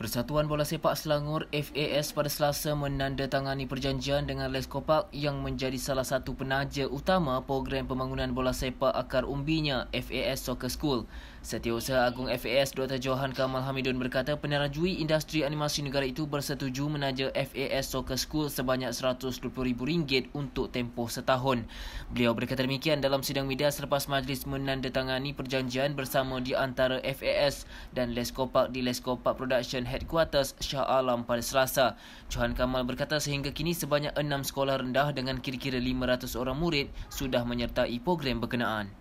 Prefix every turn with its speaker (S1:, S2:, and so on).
S1: Persatuan
S2: Bola Sepak Selangor FAS pada Selasa menandatangani perjanjian
S3: dengan Leskopak yang menjadi salah satu penaja utama program pembangunan bola sepak akar umbinya FAS Soccer School. Setiausaha Agung FAS Dr. Johan Kamal Hamidun berkata penerajui industri animasi negara itu bersetuju menaja FAS Soccer School sebanyak RM120,000 untuk tempoh setahun. Beliau berkata demikian dalam sidang media selepas majlis menandatangani perjanjian bersama di antara FAS dan Leskopak di Leskopak Production headquarters Shah Alam pada Selasa. Johan Kamal berkata sehingga kini sebanyak
S2: enam sekolah rendah dengan kira-kira 500 orang murid sudah menyertai program berkenaan.